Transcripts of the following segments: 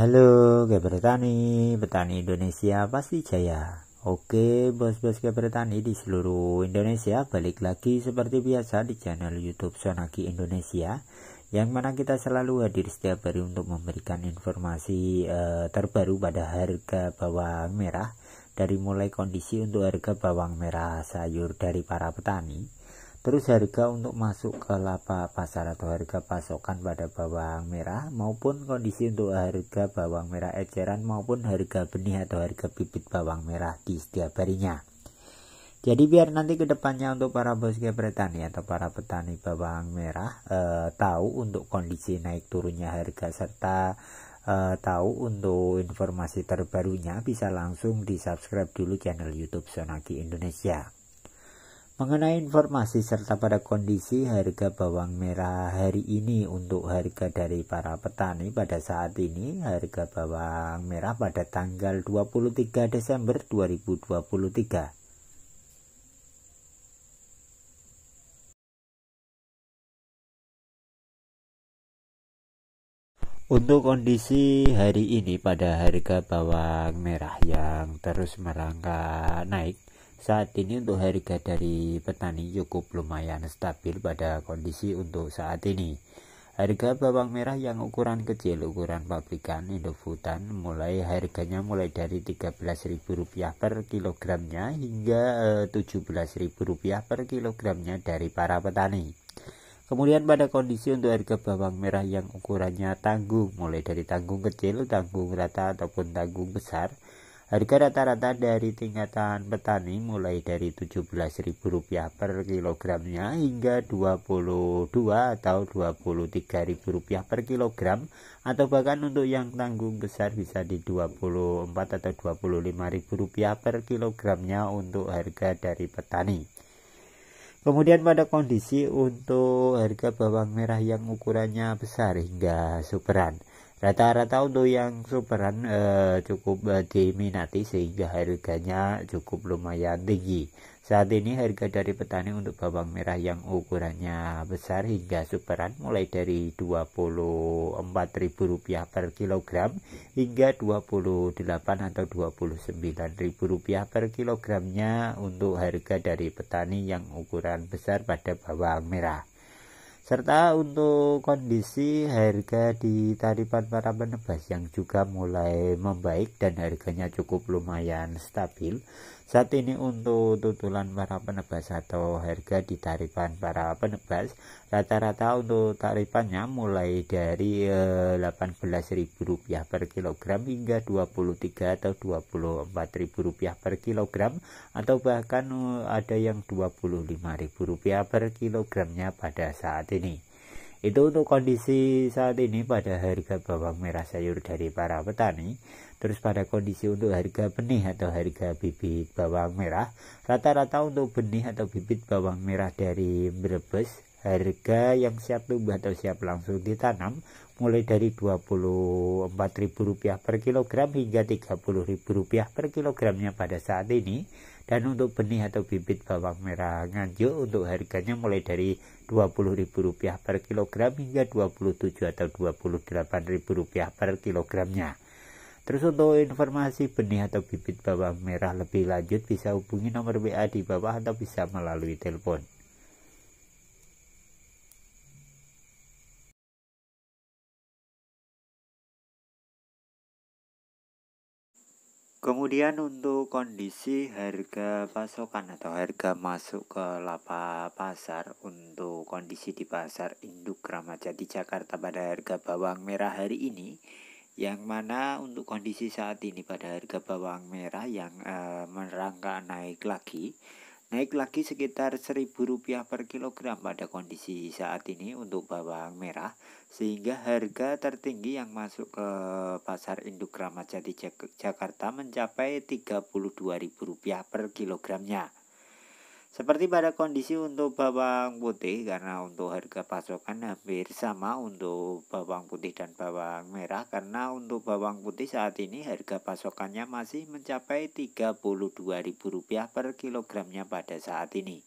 Halo Gabriel Tani, petani Indonesia pasti jaya. Oke, bos-bos Gabriel Tani di seluruh Indonesia balik lagi seperti biasa di channel YouTube Sonaki Indonesia yang mana kita selalu hadir setiap hari untuk memberikan informasi eh, terbaru pada harga bawang merah dari mulai kondisi untuk harga bawang merah sayur dari para petani Terus harga untuk masuk ke laba pasar atau harga pasokan pada bawang merah maupun kondisi untuk harga bawang merah eceran maupun harga benih atau harga bibit bawang merah di setiap harinya. Jadi biar nanti kedepannya untuk para bos petani ya atau para petani bawang merah eh, tahu untuk kondisi naik turunnya harga serta eh, tahu untuk informasi terbarunya bisa langsung di subscribe dulu channel YouTube Sonaki Indonesia. Mengenai informasi serta pada kondisi harga bawang merah hari ini untuk harga dari para petani pada saat ini harga bawang merah pada tanggal 23 Desember 2023. Untuk kondisi hari ini pada harga bawang merah yang terus merangkak naik saat ini untuk harga dari petani cukup lumayan stabil pada kondisi untuk saat ini. Harga bawang merah yang ukuran kecil ukuran pabrikan Indofutan mulai harganya mulai dari Rp13.000 per kilogramnya hingga eh, Rp17.000 per kilogramnya dari para petani. Kemudian pada kondisi untuk harga bawang merah yang ukurannya tanggung mulai dari tanggung kecil, tanggung rata ataupun tanggung besar Harga rata-rata dari tingkatan petani mulai dari Rp17.000 per kilogramnya hingga Rp22 atau Rp23.000 per kilogram atau bahkan untuk yang tanggung besar bisa di Rp24 atau Rp25.000 per kilogramnya untuk harga dari petani. Kemudian pada kondisi untuk harga bawang merah yang ukurannya besar hingga superan rata-rata untuk yang superan eh, cukup eh, diminati sehingga harganya cukup lumayan tinggi saat ini harga dari petani untuk bawang merah yang ukurannya besar hingga superan mulai dari Rp24.000 per kilogram hingga Rp28 atau Rp29.000 per kilogramnya untuk harga dari petani yang ukuran besar pada bawang merah serta untuk kondisi harga di Taripan para penebas yang juga mulai membaik dan harganya cukup lumayan stabil saat ini untuk tutulan para penebas atau harga di tarifan para penebas rata-rata untuk tarifannya mulai dari Rp18.000 eh, per kilogram hingga Rp23 atau Rp24.000 per kilogram atau bahkan eh, ada yang Rp25.000 per kilogramnya pada saat ini. Itu untuk kondisi saat ini pada harga bawang merah sayur dari para petani. Terus pada kondisi untuk harga benih atau harga bibit bawang merah, rata-rata untuk benih atau bibit bawang merah dari Brebes harga yang siap tumbuh atau siap langsung ditanam mulai dari Rp24.000 per kilogram hingga Rp30.000 per kilogramnya pada saat ini dan untuk benih atau bibit bawang merah nganjuk untuk harganya mulai dari Rp20.000 per kilogram hingga Rp27 atau Rp28.000 per kilogramnya. Terus untuk informasi benih atau bibit bawang merah lebih lanjut bisa hubungi nomor WA di bawah atau bisa melalui telepon Kemudian untuk kondisi harga pasokan atau harga masuk ke lapa pasar untuk kondisi di pasar induk Ramadjati Jakarta pada harga bawang merah hari ini yang mana untuk kondisi saat ini pada harga bawang merah yang e, merangkak naik lagi naik lagi sekitar Rp1.000 per kilogram pada kondisi saat ini untuk bawang merah sehingga harga tertinggi yang masuk ke pasar induk Ramadjati Jakarta mencapai Rp32.000 per kilogramnya. Seperti pada kondisi untuk bawang putih karena untuk harga pasokan hampir sama untuk bawang putih dan bawang merah karena untuk bawang putih saat ini harga pasokannya masih mencapai Rp32.000 per kilogramnya pada saat ini.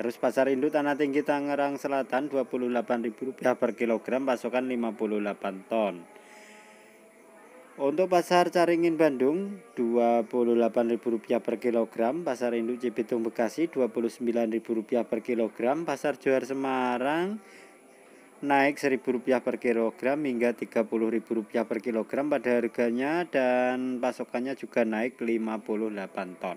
Terus pasar induk Tanah Tinggi Tangerang Selatan Rp28.000 per kilogram pasokan 58 ton. Untuk pasar Caringin Bandung Rp28.000 per kilogram, pasar induk Cibitung Bekasi Rp29.000 per kilogram, pasar Johar Semarang naik Rp1.000 per kilogram hingga Rp30.000 per kilogram pada harganya dan pasokannya juga naik 58 ton.